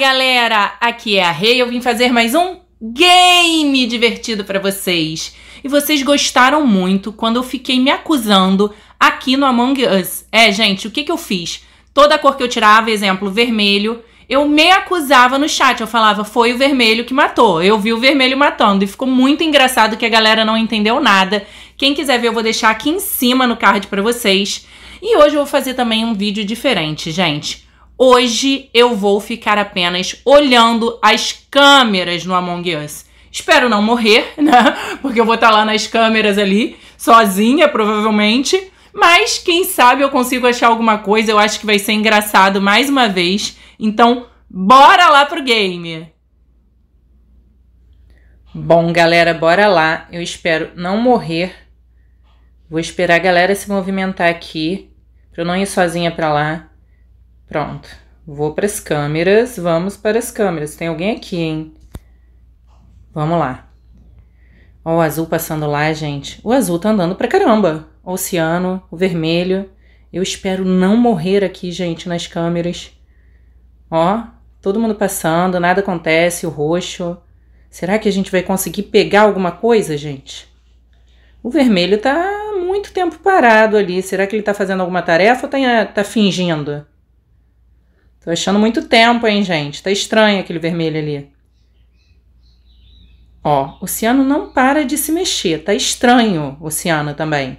galera! Aqui é a Rei, eu vim fazer mais um game divertido para vocês. E vocês gostaram muito quando eu fiquei me acusando aqui no Among Us. É, gente, o que, que eu fiz? Toda cor que eu tirava, exemplo, vermelho, eu me acusava no chat. Eu falava, foi o vermelho que matou. Eu vi o vermelho matando. E ficou muito engraçado que a galera não entendeu nada. Quem quiser ver, eu vou deixar aqui em cima no card para vocês. E hoje eu vou fazer também um vídeo diferente, gente. Hoje eu vou ficar apenas olhando as câmeras no Among Us. Espero não morrer, né? Porque eu vou estar lá nas câmeras ali, sozinha, provavelmente. Mas quem sabe eu consigo achar alguma coisa. Eu acho que vai ser engraçado mais uma vez. Então, bora lá pro game! Bom, galera, bora lá. Eu espero não morrer. Vou esperar a galera se movimentar aqui, pra eu não ir sozinha pra lá. Pronto. Vou para as câmeras. Vamos para as câmeras. Tem alguém aqui, hein? Vamos lá. Ó, o azul passando lá, gente. O azul tá andando pra caramba. O oceano, o vermelho. Eu espero não morrer aqui, gente, nas câmeras. Ó, todo mundo passando, nada acontece, o roxo. Será que a gente vai conseguir pegar alguma coisa, gente? O vermelho tá muito tempo parado ali. Será que ele tá fazendo alguma tarefa ou tá, tá fingindo? Tô achando muito tempo, hein, gente? Tá estranho aquele vermelho ali. Ó, o ciano não para de se mexer. Tá estranho o ciano também.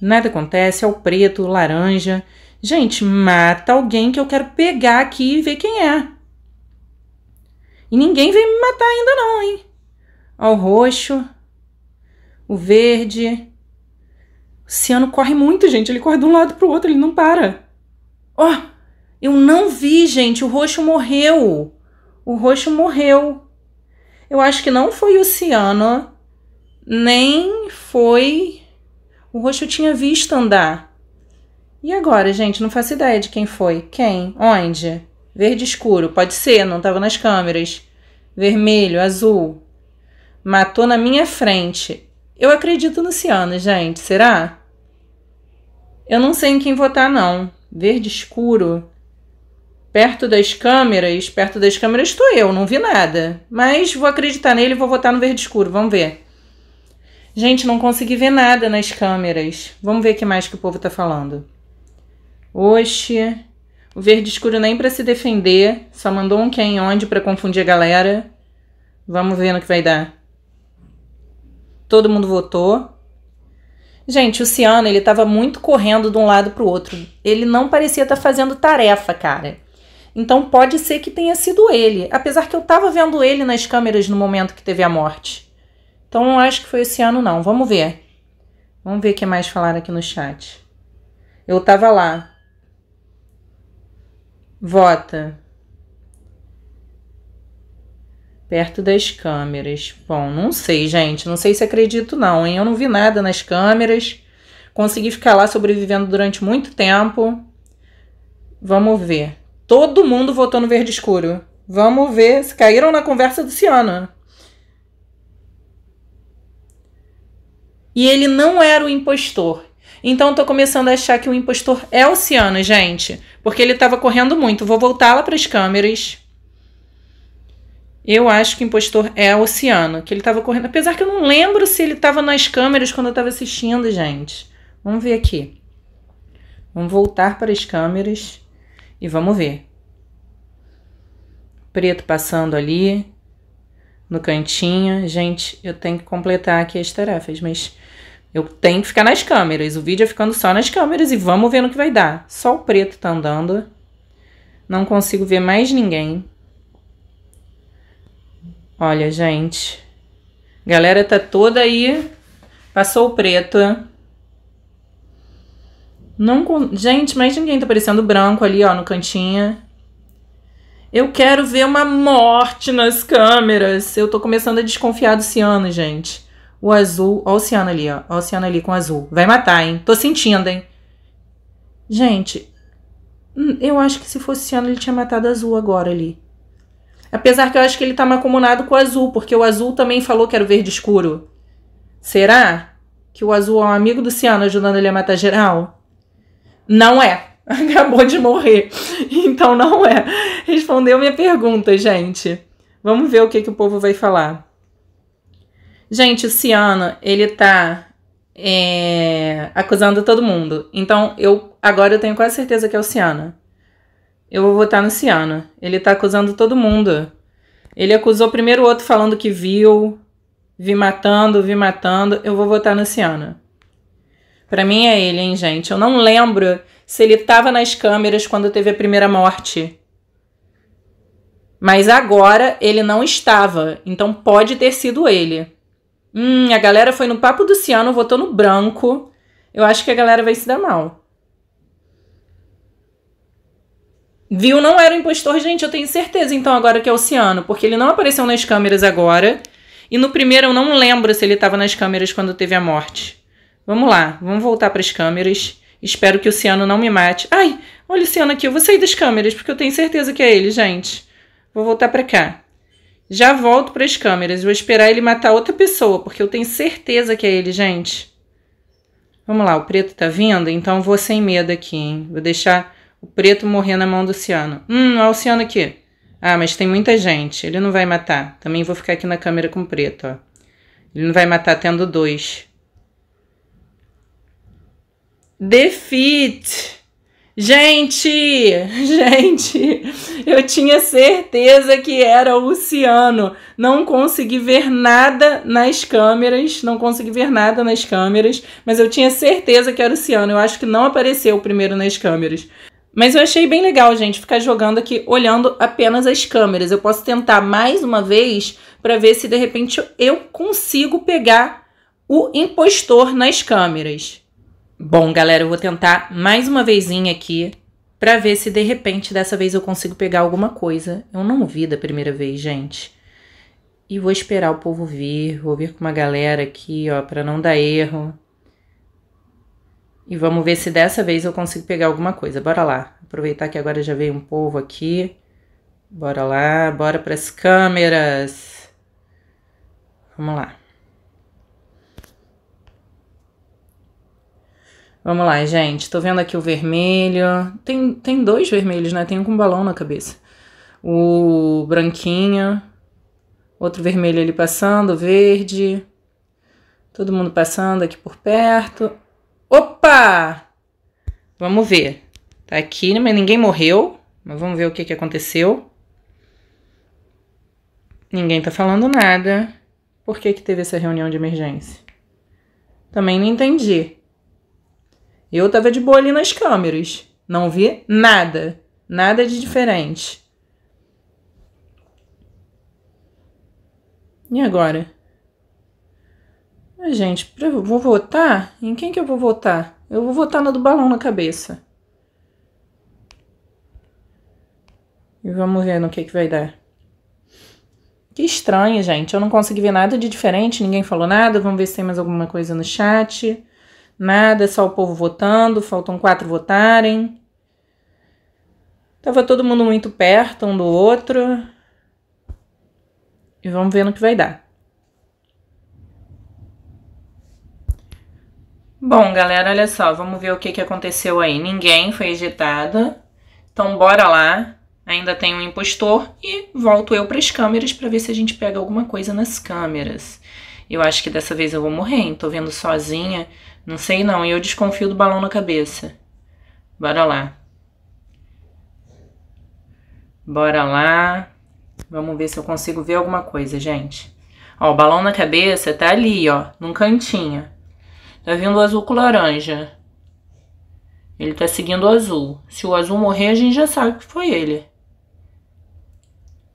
Nada acontece, é o preto, o laranja. Gente, mata alguém que eu quero pegar aqui e ver quem é. E ninguém vem me matar ainda não, hein? Ó, o roxo, o verde. O ciano corre muito, gente. Ele corre de um lado pro outro, ele não para. Ó! Eu não vi, gente, o roxo morreu. O roxo morreu. Eu acho que não foi o ciano, nem foi. O roxo tinha visto andar. E agora, gente? Não faço ideia de quem foi. Quem? Onde? Verde escuro. Pode ser, não estava nas câmeras. Vermelho, azul. Matou na minha frente. Eu acredito no ciano, gente. Será? Eu não sei em quem votar, não. Verde escuro. Perto das câmeras, perto das câmeras estou eu, não vi nada. Mas vou acreditar nele e vou votar no verde escuro, vamos ver. Gente, não consegui ver nada nas câmeras. Vamos ver o que mais que o povo tá falando. Oxe, o verde escuro nem para se defender, só mandou um quem onde para confundir a galera. Vamos ver no que vai dar. Todo mundo votou. Gente, o Ciano, ele tava muito correndo de um lado pro outro. Ele não parecia estar tá fazendo tarefa, cara. Então pode ser que tenha sido ele, apesar que eu estava vendo ele nas câmeras no momento que teve a morte. Então não acho que foi esse ano não. Vamos ver. Vamos ver o que mais falaram aqui no chat. Eu estava lá. Vota. Perto das câmeras. Bom, não sei, gente. Não sei se acredito, não, hein? Eu não vi nada nas câmeras. Consegui ficar lá sobrevivendo durante muito tempo. Vamos ver. Todo mundo votou no verde escuro. Vamos ver se caíram na conversa do Ciano. E ele não era o impostor. Então tô começando a achar que o impostor é o Ciano, gente. Porque ele tava correndo muito. Vou voltar lá para as câmeras. Eu acho que o impostor é o Ciano, que ele tava correndo. Apesar que eu não lembro se ele tava nas câmeras quando eu tava assistindo, gente. Vamos ver aqui. Vamos voltar para as câmeras e vamos ver. Preto passando ali no cantinho. Gente, eu tenho que completar aqui as tarefas, mas eu tenho que ficar nas câmeras. O vídeo é ficando só nas câmeras e vamos ver no que vai dar. Só o preto tá andando. Não consigo ver mais ninguém. Olha, gente. Galera tá toda aí. Passou o preto. Não con... Gente, mas ninguém tá parecendo branco ali, ó, no cantinho. Eu quero ver uma morte nas câmeras. Eu tô começando a desconfiar do ciano, gente. O azul, ó o ciano ali, ó. Ó o ciano ali com o azul. Vai matar, hein? Tô sentindo, hein? Gente, hum, eu acho que se fosse ciano ele tinha matado azul agora ali. Apesar que eu acho que ele tá macomunado com o azul, porque o azul também falou que era o verde escuro. Será que o azul é um amigo do ciano ajudando ele a matar geral? Não é. Acabou de morrer. Então não é. Respondeu minha pergunta, gente. Vamos ver o que, que o povo vai falar. Gente, o Ciano, ele tá é, acusando todo mundo. Então, eu agora eu tenho quase certeza que é o Ciano. Eu vou votar no Ciano. Ele tá acusando todo mundo. Ele acusou primeiro o outro falando que viu, vi matando, vi matando. Eu vou votar no Ciano. Para mim é ele, hein, gente? Eu não lembro se ele estava nas câmeras quando teve a primeira morte. Mas agora ele não estava, então pode ter sido ele. Hum, a galera foi no papo do Ciano, votou no branco. Eu acho que a galera vai se dar mal. Viu não era o impostor, gente, eu tenho certeza então agora que é o Ciano, porque ele não apareceu nas câmeras agora. E no primeiro eu não lembro se ele estava nas câmeras quando teve a morte. Vamos lá, vamos voltar para as câmeras. Espero que o Ciano não me mate. Ai, olha o Ciano aqui, eu vou sair das câmeras, porque eu tenho certeza que é ele, gente. Vou voltar para cá. Já volto para as câmeras, vou esperar ele matar outra pessoa, porque eu tenho certeza que é ele, gente. Vamos lá, o preto tá vindo, então vou sem medo aqui, hein. Vou deixar o preto morrer na mão do Ciano. Hum, olha o Ciano aqui. Ah, mas tem muita gente, ele não vai matar. Também vou ficar aqui na câmera com o preto, ó. Ele não vai matar tendo dois defeat. Gente, gente, eu tinha certeza que era o Luciano. Não consegui ver nada nas câmeras, não consegui ver nada nas câmeras, mas eu tinha certeza que era o Luciano. Eu acho que não apareceu primeiro nas câmeras. Mas eu achei bem legal, gente, ficar jogando aqui olhando apenas as câmeras. Eu posso tentar mais uma vez para ver se de repente eu consigo pegar o impostor nas câmeras. Bom, galera, eu vou tentar mais uma vezinha aqui para ver se de repente dessa vez eu consigo pegar alguma coisa. Eu não vi da primeira vez, gente. E vou esperar o povo vir, vou vir com uma galera aqui, ó, para não dar erro. E vamos ver se dessa vez eu consigo pegar alguma coisa. Bora lá. Aproveitar que agora já veio um povo aqui. Bora lá, bora para as câmeras. Vamos lá. Vamos lá, gente. Tô vendo aqui o vermelho. Tem, tem dois vermelhos, né? Tem um com balão na cabeça. O branquinho. Outro vermelho ali passando, verde. Todo mundo passando aqui por perto. Opa! Vamos ver. Tá aqui, mas ninguém morreu. Mas vamos ver o que, que aconteceu. Ninguém tá falando nada. Por que, que teve essa reunião de emergência? Também não entendi. Eu tava de boa ali nas câmeras. Não vi nada. Nada de diferente. E agora? Ah, gente, eu vou votar? Em quem que eu vou votar? Eu vou votar na do balão na cabeça. E vamos ver no que, que vai dar. Que estranho, gente. Eu não consegui ver nada de diferente, ninguém falou nada. Vamos ver se tem mais alguma coisa no chat. Nada, só o povo votando, faltam quatro votarem. Tava todo mundo muito perto um do outro. E vamos ver no que vai dar. Bom, galera, olha só, vamos ver o que, que aconteceu aí. Ninguém foi editado, então bora lá. Ainda tem um impostor e volto eu para as câmeras para ver se a gente pega alguma coisa nas câmeras. Eu acho que dessa vez eu vou morrer, hein? Tô vendo sozinha, não sei não, e eu desconfio do balão na cabeça. Bora lá. Bora lá. Vamos ver se eu consigo ver alguma coisa, gente. Ó, o balão na cabeça tá ali, ó, num cantinho. Tá vindo o azul com laranja. Ele tá seguindo o azul. Se o azul morrer, a gente já sabe que foi ele.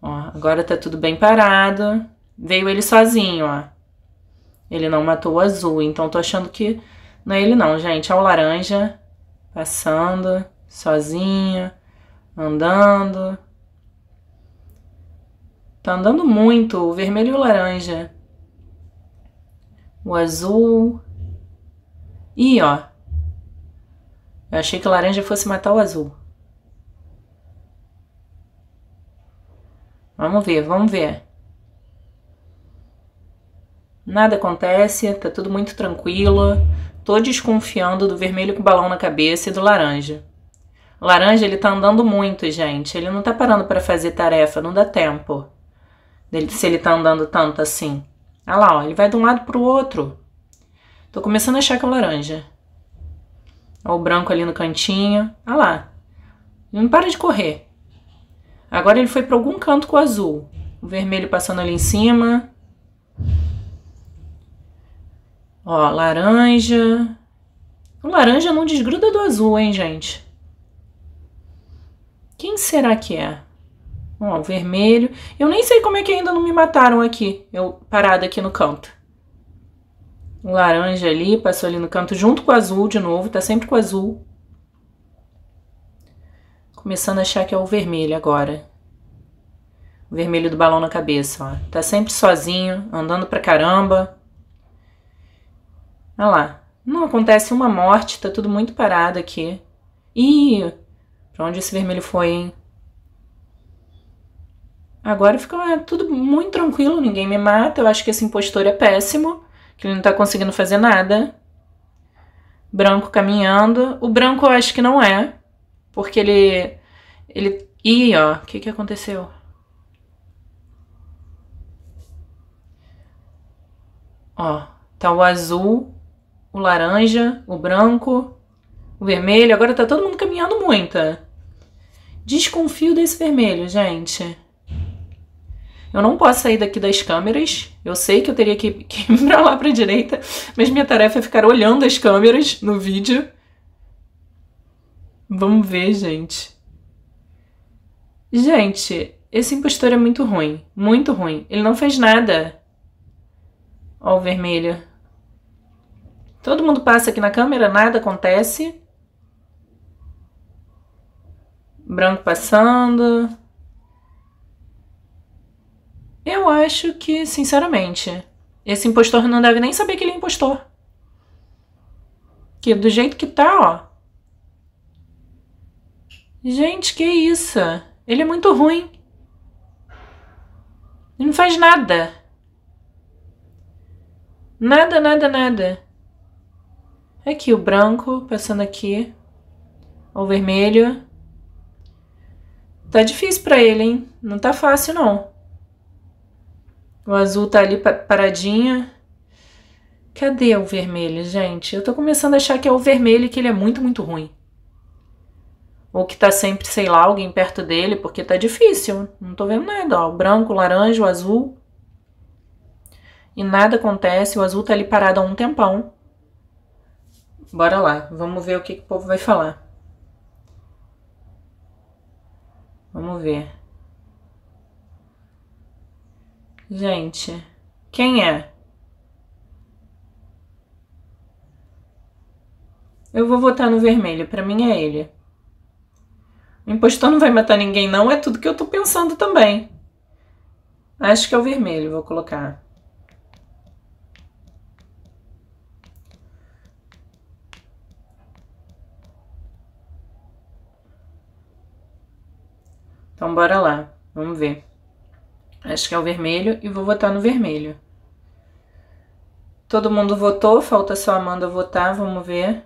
Ó, agora tá tudo bem parado. Veio ele sozinho, ó. Ele não matou o azul, então tô achando que não é ele não, gente. É o laranja passando sozinho, andando. Tá andando muito, o vermelho e o laranja. O azul. Ih, ó. Eu achei que o laranja fosse matar o azul. Vamos ver, vamos ver nada acontece, tá tudo muito tranquilo. Tô desconfiando do vermelho com balão na cabeça e do laranja. laranja, ele tá andando muito, gente. Ele não tá parando para fazer tarefa, não dá tempo. Se ele tá andando tanto assim. olha ah lá, ó, ele vai de um lado pro outro. Tô começando a achar que é o laranja. o branco ali no cantinho. olha ah lá. Ele não para de correr. Agora ele foi para algum canto com o azul. O vermelho passando ali em cima. Ó, laranja. O laranja não desgruda do azul, hein, gente? Quem será que é? Ó, vermelho. Eu nem sei como é que ainda não me mataram aqui, eu parado aqui no canto. O laranja ali, passou ali no canto, junto com o azul de novo, tá sempre com o azul. Começando a achar que é o vermelho agora. O vermelho do balão na cabeça, ó. Tá sempre sozinho, andando pra caramba. Olha lá. Não acontece uma morte, tá tudo muito parado aqui. Ih, pra onde esse vermelho foi, hein? Agora fica é, tudo muito tranquilo, ninguém me mata. Eu acho que esse impostor é péssimo, que ele não tá conseguindo fazer nada. Branco caminhando. O branco eu acho que não é, porque ele... ele... Ih, ó, o que que aconteceu? Ó, tá o azul o laranja, o branco, o vermelho. Agora tá todo mundo caminhando muito. Desconfio desse vermelho, gente. Eu não posso sair daqui das câmeras. Eu sei que eu teria que, que ir pra lá pra direita, mas minha tarefa é ficar olhando as câmeras no vídeo. Vamos ver, gente. Gente, esse impostor é muito ruim. Muito ruim. Ele não fez nada. Ó, o vermelho. Todo mundo passa aqui na câmera, nada acontece. Branco passando. Eu acho que, sinceramente, esse impostor não deve nem saber que ele é impostor. Que do jeito que tá, ó. Gente, que isso? Ele é muito ruim. Ele não faz nada. Nada, nada, nada. Aqui o branco, passando aqui. O vermelho. Tá difícil pra ele, hein? Não tá fácil, não. O azul tá ali paradinha. Cadê o vermelho, gente? Eu tô começando a achar que é o vermelho e que ele é muito, muito ruim. Ou que tá sempre, sei lá, alguém perto dele, porque tá difícil. Não tô vendo nada, ó. O branco, o laranja, o azul. E nada acontece. O azul tá ali parado há um tempão. Bora lá, vamos ver o que, que o povo vai falar. Vamos ver. Gente, quem é? Eu vou votar no vermelho, para mim é ele. O impostor não vai matar ninguém não, é tudo que eu tô pensando também. Acho que é o vermelho, vou colocar. Então, bora lá. Vamos ver. Acho que é o vermelho e vou votar no vermelho. Todo mundo votou, falta só a Amanda votar, vamos ver.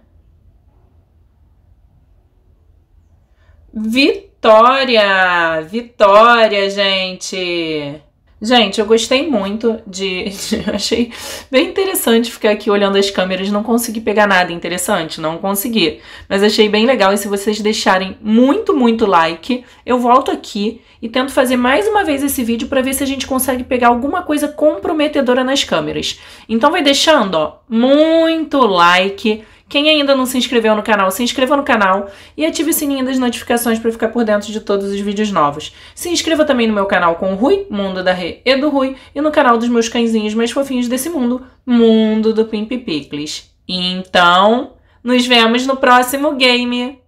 Vitória! Vitória, gente! Gente, eu gostei muito de, de. Achei bem interessante ficar aqui olhando as câmeras. Não consegui pegar nada interessante, não consegui. Mas achei bem legal. E se vocês deixarem muito, muito like, eu volto aqui e tento fazer mais uma vez esse vídeo para ver se a gente consegue pegar alguma coisa comprometedora nas câmeras. Então vai deixando, ó, muito like quem ainda não se inscreveu no canal, se inscreva no canal e ative o sininho das notificações para ficar por dentro de todos os vídeos novos. Se inscreva também no meu canal com o Rui, Mundo da Rê e do Rui, e no canal dos meus cãezinhos mais fofinhos desse mundo, Mundo do Pimp Picles. Então, nos vemos no próximo game!